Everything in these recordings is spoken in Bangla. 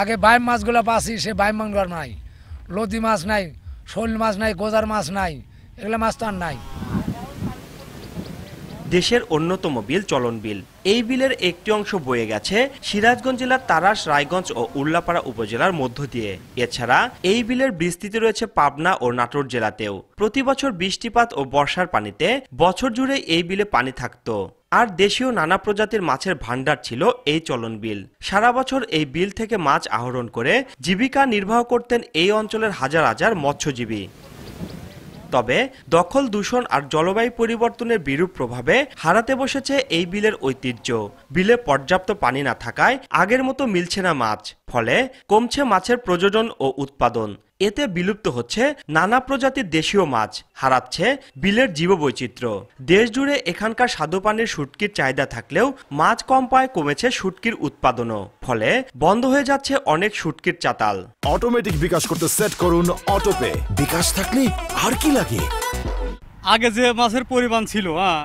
আগে বাইম মাছগুলো পাচ্ছি সে বাইম মাছগুলো নাই লদি মাছ নাই শোল মাছ নাই গোজার মাছ নাই এগুলো মাছ তো আর নাই দেশের অন্যতম বিল চলন বিল এই বিলের একটি অংশ বয়ে গেছে সিরাজগঞ্জ জেলার তারাস রায়গঞ্জ ও উল্লাপাড়া উপজেলার মধ্য দিয়ে এছাড়া এই বিলের বিস্তৃতি রয়েছে পাবনা ও নাটোর জেলাতেও প্রতি বছর বৃষ্টিপাত ও বর্ষার পানিতে বছর জুড়ে এই বিলে পানি থাকত আর দেশীয় নানা প্রজাতির মাছের ভাণ্ডার ছিল এই চলন বিল সারা বছর এই বিল থেকে মাছ আহরণ করে জীবিকা নির্বাহ করতেন এই অঞ্চলের হাজার হাজার মৎস্যজীবী তবে দখল দূষণ আর জলবায়ু পরিবর্তনের বিরূপ প্রভাবে হারাতে বসেছে এই বিলের ঐতিহ্য বিলে পর্যাপ্ত পানি না থাকায় আগের মতো মিলছে না মাছ ফলে কমছে মাছের প্রযোজন ও উৎপাদন এতে বিলুপ্ত হচ্ছে নানা প্রজাতির দেশীয় মাছ হারাচ্ছে বিলের জীববৈচিত্র্য দেশ জুড়ে এখানকার স্বাদুপানির শুটকির চাহিদা থাকলেও মাছ কম পায় কমেছে শুটকির উৎপাদনও ফলে বন্ধ হয়ে যাচ্ছে অনেক শুটকির চাতাল অটোমেটিক বিকাশ করতে সেট করুন অটোপে বিকাশ থাকলে আর কি লাগে আগে যে মাছের পরিমাণ ছিল হ্যাঁ,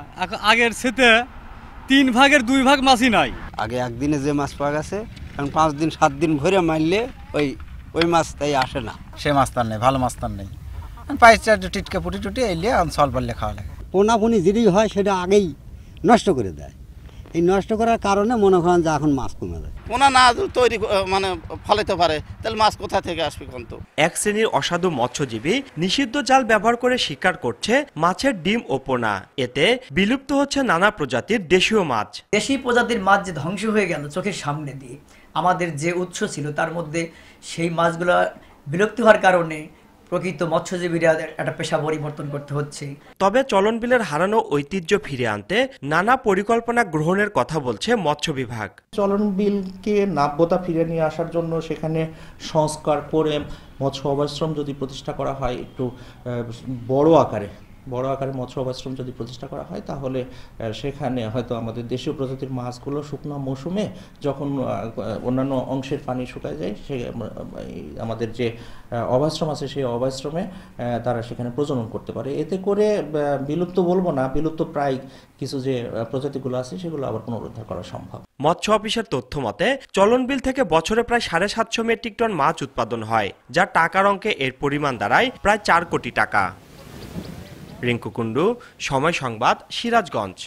আগের সেতে তিন ভাগের দুই ভাগ মাছই নাই আগে একদিনে যে মাছ পাওয়া গেছে কারণ পাঁচ দিন সাত দিন ভরে মারলে ওই ওই মাছ তাই আসে না সে তার নেই ভালো মাছ তার নেই পাইসটা টিটকে পুটি টুটি এলিয়ে সল পারলে খাওয়া লাগে পোনাপুনি যদি হয় সেটা আগেই নষ্ট করে দেয় এই নষ্ট করার কারণে মনে করেন যে এখন মাছ কমে যায় পোনা না তৈরি মানে ফলাইতে পারে তাহলে মাছ কোথা থেকে আসবে কোন তো এক শ্রেণীর অসাধু মৎস্যজীবী নিষিদ্ধ জাল ব্যবহার করে শিকার করছে মাছের ডিম ও পোনা এতে বিলুপ্ত হচ্ছে নানা প্রজাতির দেশীয় মাছ দেশি প্রজাতির মাছ যে ধ্বংস হয়ে গেল চোখের সামনে দিয়ে আমাদের যে উৎস ছিল তার মধ্যে সেই মাছগুলো বিলুপ্ত হওয়ার কারণে প্রকৃত মৎস্যজীবীরা একটা পেশা পরিবর্তন করতে হচ্ছে তবে চলন বিলের হারানো ঐতিহ্য ফিরে আনতে নানা পরিকল্পনা গ্রহণের কথা বলছে মৎস্য বিভাগ চলন বিলকে নাব্যতা ফিরে নিয়ে আসার জন্য সেখানে সংস্কার করে মৎস্য অবাশ্রম যদি প্রতিষ্ঠা করা হয় একটু বড় আকারে বড় আকারে মৎস্য অভাশ্রম যদি প্রতিষ্ঠা করা হয় তাহলে সেখানে হয়তো আমাদের দেশীয় প্রজাতির মাছগুলো শুকনো মৌসুমে যখন অন্যান্য অংশের পানি শুকায় যায় সে আমাদের যে অভাশ্রম আছে সেই অভাশ্রমে তারা সেখানে প্রজনন করতে পারে এতে করে বিলুপ্ত বলবো না বিলুপ্ত প্রায় কিছু যে প্রজাতিগুলো আছে সেগুলো আবার পুনরুদ্ধার করা সম্ভব মৎস্য অফিসের তথ্য মতে চলন বিল থেকে বছরে প্রায় সাড়ে সাতশো মেট্রিক টন মাছ উৎপাদন হয় যা টাকার অঙ্কে এর পরিমাণ দাঁড়ায় প্রায় চার কোটি টাকা রিঙ্কু কুণ্ডু সময় সংবাদ সিরাজগঞ্জ